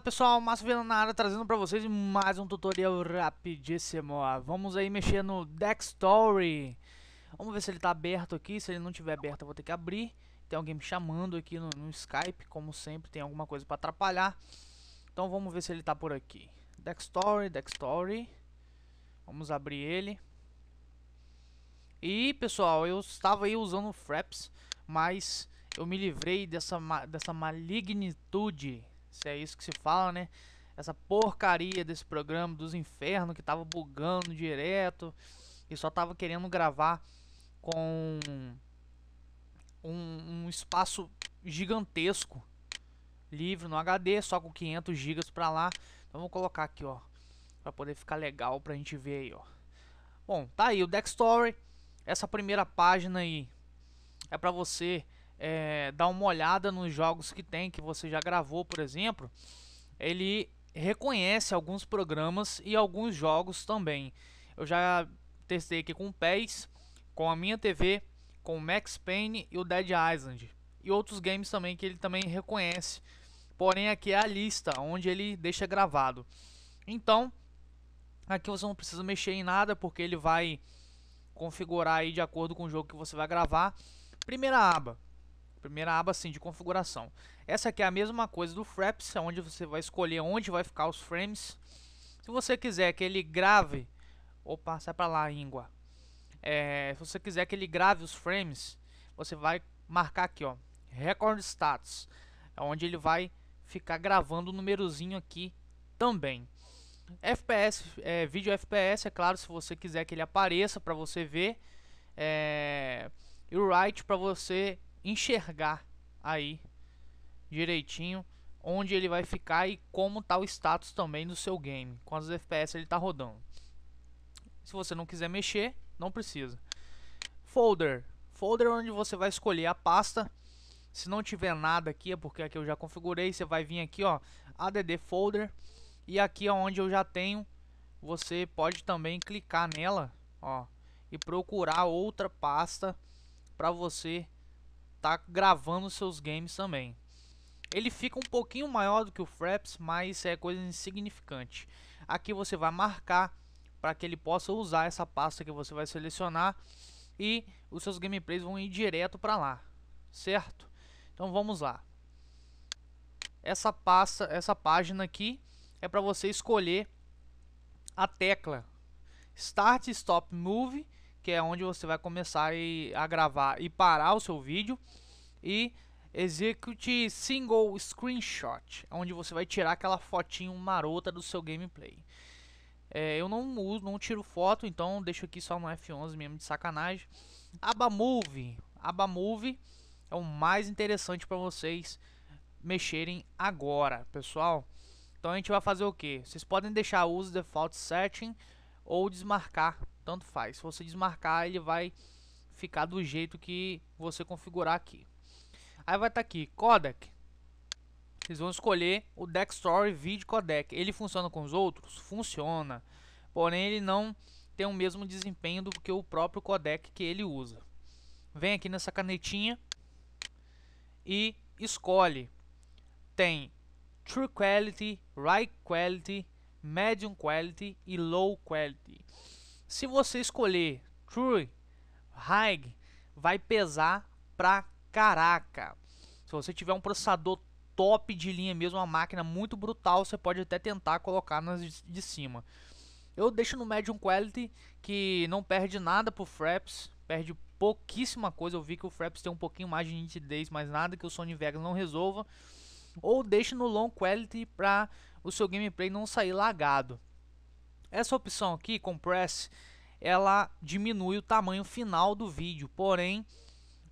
pessoal, Massa Viana na área trazendo para vocês mais um tutorial rapidíssimo Vamos aí mexer no Story. Vamos ver se ele tá aberto aqui, se ele não tiver aberto eu vou ter que abrir Tem alguém me chamando aqui no, no Skype, como sempre tem alguma coisa para atrapalhar Então vamos ver se ele tá por aqui Story, Deck Story. Vamos abrir ele E pessoal, eu estava aí usando o Fraps, mas eu me livrei dessa, ma dessa malignitude se é isso que se fala, né? Essa porcaria desse programa dos infernos que tava bugando direto e só tava querendo gravar com um, um espaço gigantesco livre no HD, só com 500 GB para lá. Então vou colocar aqui, ó, para poder ficar legal pra gente ver aí, ó. Bom, tá aí o Deck Story. Essa primeira página aí é para você é, dar uma olhada nos jogos que tem, que você já gravou, por exemplo, ele reconhece alguns programas e alguns jogos também. Eu já testei aqui com o PES, com a minha TV, com o Max Payne e o Dead Island. E outros games também que ele também reconhece. Porém, aqui é a lista onde ele deixa gravado. Então, aqui você não precisa mexer em nada, porque ele vai configurar aí de acordo com o jogo que você vai gravar. Primeira aba, Primeira aba assim de configuração. Essa aqui é a mesma coisa do Fraps, é onde você vai escolher onde vai ficar os frames. Se você quiser que ele grave, opa, sai para lá, íngua. É, se você quiser que ele grave os frames, você vai marcar aqui, ó, Record Status, é onde ele vai ficar gravando o um númerozinho aqui também. FPS, é, vídeo FPS, é claro, se você quiser que ele apareça para você ver. É, e o write para você enxergar aí direitinho onde ele vai ficar e como tá o status também do seu game, quantos FPS ele tá rodando. Se você não quiser mexer, não precisa. Folder, folder é onde você vai escolher a pasta. Se não tiver nada aqui, é porque aqui eu já configurei, você vai vir aqui, ó, add folder e aqui é onde eu já tenho, você pode também clicar nela, ó, e procurar outra pasta para você tá gravando seus games também. Ele fica um pouquinho maior do que o Fraps, mas é coisa insignificante. Aqui você vai marcar para que ele possa usar essa pasta que você vai selecionar e os seus gameplays vão ir direto para lá, certo? Então vamos lá. Essa pasta, essa página aqui é para você escolher a tecla Start Stop Move que é onde você vai começar a gravar e parar o seu vídeo e execute single screenshot, onde você vai tirar aquela fotinho marota do seu gameplay. É, eu não uso, não tiro foto, então deixo aqui só no F11 mesmo de sacanagem. Aba Move, aba Move é o mais interessante para vocês mexerem agora, pessoal. Então a gente vai fazer o que? Vocês podem deixar o uso default setting ou desmarcar, tanto faz. Se você desmarcar, ele vai ficar do jeito que você configurar aqui. Aí vai estar tá aqui, codec. Vocês vão escolher o Dextory Video Codec. Ele funciona com os outros? Funciona. Porém, ele não tem o mesmo desempenho do que o próprio codec que ele usa. Vem aqui nessa canetinha e escolhe. Tem True Quality, Right Quality medium quality e low quality. Se você escolher true, high, vai pesar pra caraca. Se você tiver um processador top de linha mesmo, uma máquina muito brutal, você pode até tentar colocar nas de cima. Eu deixo no medium quality que não perde nada pro Fraps, perde pouquíssima coisa. Eu vi que o Fraps tem um pouquinho mais de nitidez, mas nada que o Sony Vegas não resolva. Ou deixe no long quality pra o seu gameplay não sair lagado. Essa opção aqui, Compress, ela diminui o tamanho final do vídeo, porém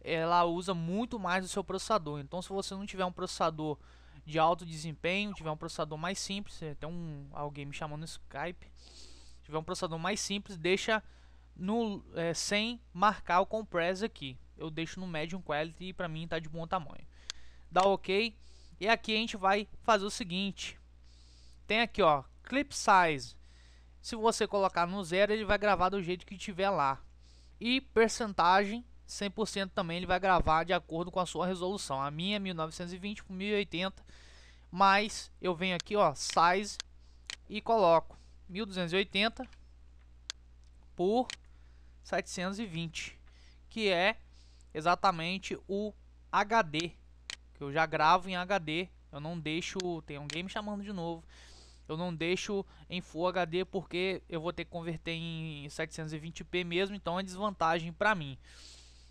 ela usa muito mais do seu processador. Então se você não tiver um processador de alto desempenho, tiver um processador mais simples, é, tem um alguém me chamando no Skype, tiver um processador mais simples, deixa no é, sem marcar o compress aqui. Eu deixo no medium quality e para mim está de bom tamanho. Dá OK. E aqui a gente vai fazer o seguinte, tem aqui, ó, clip size. Se você colocar no zero, ele vai gravar do jeito que tiver lá. E percentagem, 100% também ele vai gravar de acordo com a sua resolução. A minha é 1920 por 1080, mas eu venho aqui, ó, size e coloco 1280 por 720, que é exatamente o HD, que eu já gravo em HD, eu não deixo, tem um game chamando de novo eu não deixo em Full HD porque eu vou ter que converter em 720p mesmo, então é desvantagem para mim.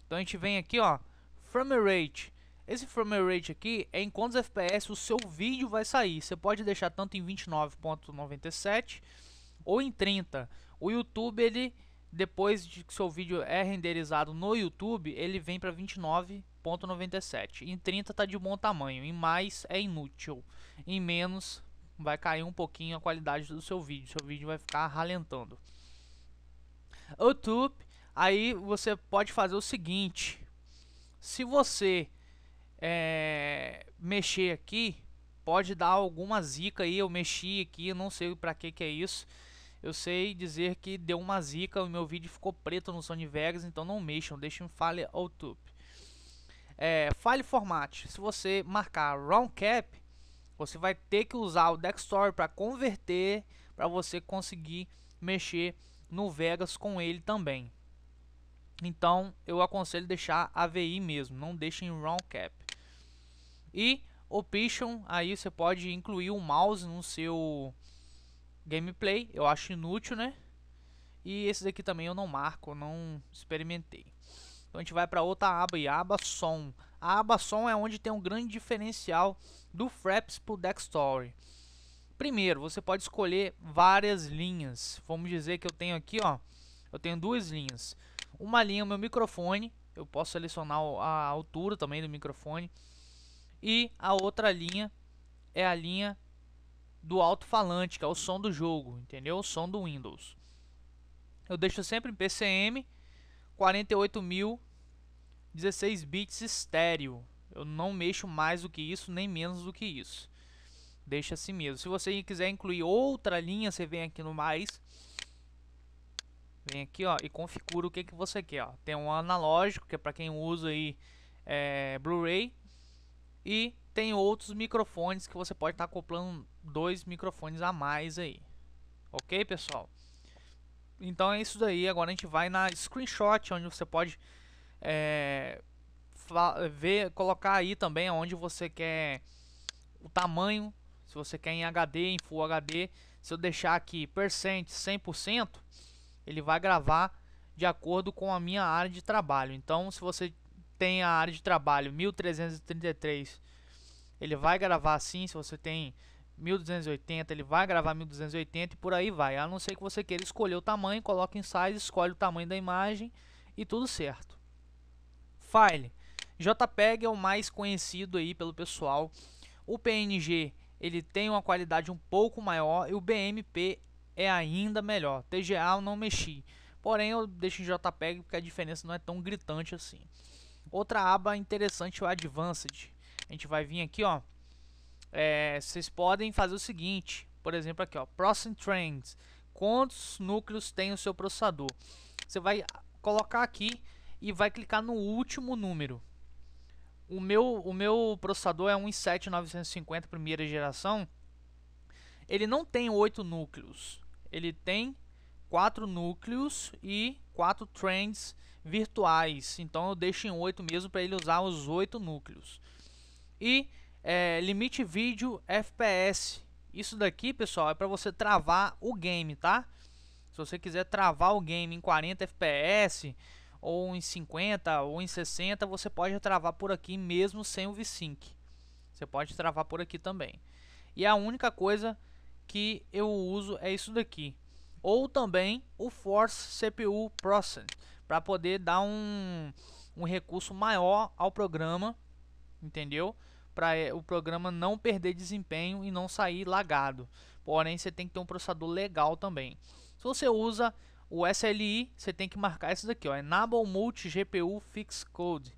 Então a gente vem aqui, ó, frame rate. Esse frame rate aqui é em quantos FPS o seu vídeo vai sair. Você pode deixar tanto em 29.97 ou em 30. O YouTube ele depois de que seu vídeo é renderizado no YouTube, ele vem para 29.97. Em 30 tá de bom tamanho, em mais é inútil, em menos vai cair um pouquinho a qualidade do seu vídeo. Seu vídeo vai ficar ralentando. YouTube, aí você pode fazer o seguinte. Se você é, mexer aqui, pode dar alguma zica aí. Eu mexi aqui, não sei pra que que é isso. Eu sei dizer que deu uma zica, o meu vídeo ficou preto no Sony Vegas, então não mexam, deixem file YouTube. É, file format, se você marcar round cap, você vai ter que usar o Dextor para converter, para você conseguir mexer no Vegas com ele também. Então, eu aconselho deixar AVI mesmo, não deixem raw cap. E option, aí você pode incluir o mouse no seu gameplay, eu acho inútil, né? E esse daqui também eu não marco, não experimentei. Então a gente vai para outra aba e aba som. A aba som é onde tem um grande diferencial do Fraps para o Dextory. Primeiro, você pode escolher várias linhas. Vamos dizer que eu tenho aqui, ó, eu tenho duas linhas. Uma linha é o meu microfone, eu posso selecionar a altura também do microfone. E a outra linha é a linha do alto-falante, que é o som do jogo, entendeu? O som do Windows. Eu deixo sempre em PCM mil. 16 bits estéreo. Eu não mexo mais do que isso, nem menos do que isso. Deixa assim mesmo. Se você quiser incluir outra linha, você vem aqui no mais. Vem aqui ó, e configura o que, que você quer. Ó. Tem um analógico, que é para quem usa aí é, Blu-ray. E tem outros microfones que você pode estar tá acoplando dois microfones a mais aí. Ok, pessoal? Então é isso daí. Agora a gente vai na screenshot, onde você pode é, ver, colocar aí também onde você quer o tamanho, se você quer em HD, em Full HD. Se eu deixar aqui percent 100%, ele vai gravar de acordo com a minha área de trabalho. Então, se você tem a área de trabalho 1333, ele vai gravar assim. Se você tem 1280, ele vai gravar 1280 e por aí vai. A não ser que você queira escolher o tamanho, coloca em size, escolhe o tamanho da imagem e tudo certo file. JPEG é o mais conhecido aí pelo pessoal. O PNG ele tem uma qualidade um pouco maior e o BMP é ainda melhor. TGA eu não mexi, porém eu deixo em JPEG porque a diferença não é tão gritante assim. Outra aba interessante é o Advanced. A gente vai vir aqui, ó. É, vocês podem fazer o seguinte, por exemplo aqui, ó, Processing Trends. Quantos núcleos tem o seu processador? Você vai colocar aqui e vai clicar no último número. O meu, o meu processador é um i7 950 primeira geração. Ele não tem oito núcleos. Ele tem quatro núcleos e quatro trends virtuais. Então eu deixo em oito mesmo para ele usar os oito núcleos. E é, limite vídeo FPS. Isso daqui, pessoal, é para você travar o game, tá? Se você quiser travar o game em 40 FPS, ou em 50 ou em 60, você pode travar por aqui mesmo sem o VSync. Você pode travar por aqui também. E a única coisa que eu uso é isso daqui. Ou também o Force CPU Process para poder dar um, um recurso maior ao programa, entendeu? Para eh, o programa não perder desempenho e não sair lagado. Porém, você tem que ter um processador legal também. Se você usa o SLI, você tem que marcar isso daqui, ó, é Enable Multi GPU Fix Code.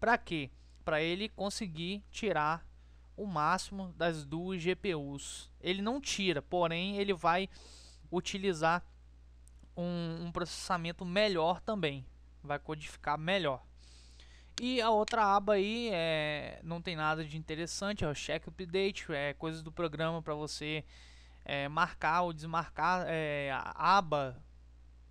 Para quê? Para ele conseguir tirar o máximo das duas GPUs. Ele não tira, porém ele vai utilizar um, um processamento melhor também. Vai codificar melhor. E a outra aba aí é, não tem nada de interessante, é o check update, é coisas do programa para você é, marcar ou desmarcar é, a aba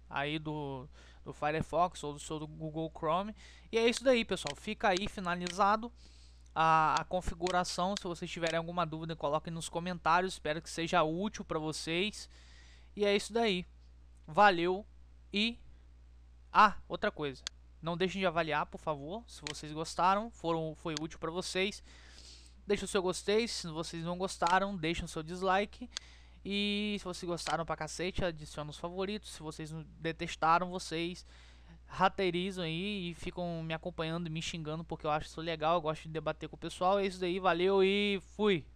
aí do, do Firefox ou do seu do Google Chrome. E é isso daí, pessoal. Fica aí finalizado a, a configuração. Se vocês tiverem alguma dúvida, coloquem nos comentários. Espero que seja útil para vocês. E é isso daí. Valeu e... Ah, outra coisa. Não deixem de avaliar, por favor, se vocês gostaram, foram, foi útil para vocês. Deixa o seu gostei, se vocês não gostaram, deixa o seu dislike. E se vocês gostaram pra cacete, adiciona os favoritos. Se vocês detestaram, vocês rateirizam aí e ficam me acompanhando, e me xingando, porque eu acho isso legal, eu gosto de debater com o pessoal. É isso daí, valeu e fui!